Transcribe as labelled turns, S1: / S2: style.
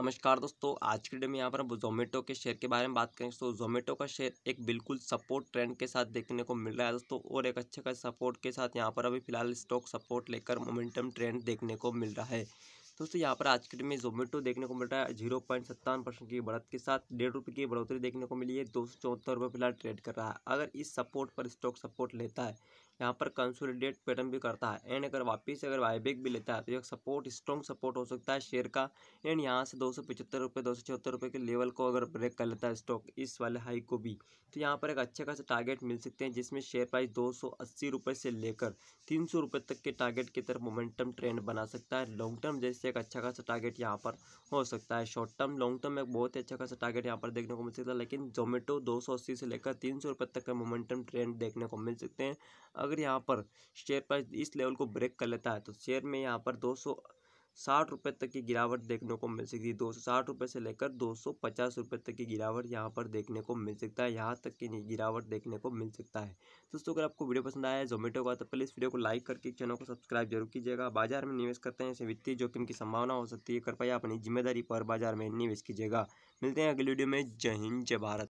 S1: नमस्कार दोस्तों आज के डेट में यहाँ पर हम जोमेटो के शेयर के बारे में बात करेंगे तो जोमेटो का शेयर एक बिल्कुल सपोर्ट ट्रेंड के साथ देखने को मिल रहा है दोस्तों और एक अच्छे खास सपोर्ट के साथ यहाँ पर अभी फिलहाल स्टॉक सपोर्ट लेकर मोमेंटम ट्रेंड देखने को मिल रहा है दोस्तों यहाँ पर आज के डेट में जोमेटो देखने को मिल रहा है जीरो पॉइंट सत्तावन परसेंट की बढ़त के साथ डेढ़ रुपये की बढ़ोतरी देखने को मिली है दो सौ चौहत्तर रुपये फिलहाल ट्रेड कर रहा है अगर इस सपोर्ट पर स्टॉक सपोर्ट लेता है यहाँ पर कंसोलिडेट पैटर्न भी करता है एंड अगर वापस अगर बायबैक भी लेता है तो एक सपोर्ट स्ट्रॉन्ग सपोर्ट हो सकता है शेयर का एंड यहाँ से दो सौ पचहत्तर रुपये दो सौ छिहत्तर रुपये के लेवल को अगर ब्रेक कर लेता है स्टॉक इस वाले हाई को भी तो यहाँ पर एक अच्छे खासा टारगेट मिल सकते हैं जिसमें शेयर प्राइस दो सौ अस्सी रुपये से लेकर तीन सौ रुपये तक के टारगेट की तरफ मोमेंटम ट्रेंड बना सकता है लॉन्ग टर्म जैसे एक अच्छा खासा टारगेट यहाँ पर हो सकता है शॉर्ट टर्म लॉन्ग टर्म एक बहुत ही अच्छा खासा टारगेट यहाँ पर देखने को मिल सकता है लेकिन जोमेटो दो सौ अस्सी से लेकर तीन सौ रुपये तक का मोमेंटम ट्रेंड देखने को मिल सकते हैं अगर यहाँ पर शेयर प्राइस इस लेवल को ब्रेक कर लेता है तो शेयर में यहाँ पर दो सौ साठ रुपये तक की गिरावट देखने को मिल सकती है दो सौ साठ रुपये से लेकर दो सौ पचास रुपये तक की गिरावट यहाँ पर देखने को मिल सकता है यहाँ तक की गिरावट देखने को मिल सकता है दोस्तों अगर आपको वीडियो पसंद आया है जोमेटो का तो प्लीज़ वीडियो को लाइक करके चैनल को सब्सक्राइब जरूर कीजिएगा बाजार में निवेश करते हैं ऐसे वित्तीय जोखिम की संभावना हो सकती है कृपया अपनी जिम्मेदारी पर बाजार में निवेश कीजिएगा मिलते हैं अगले वीडियो में जय हिंद जय भारत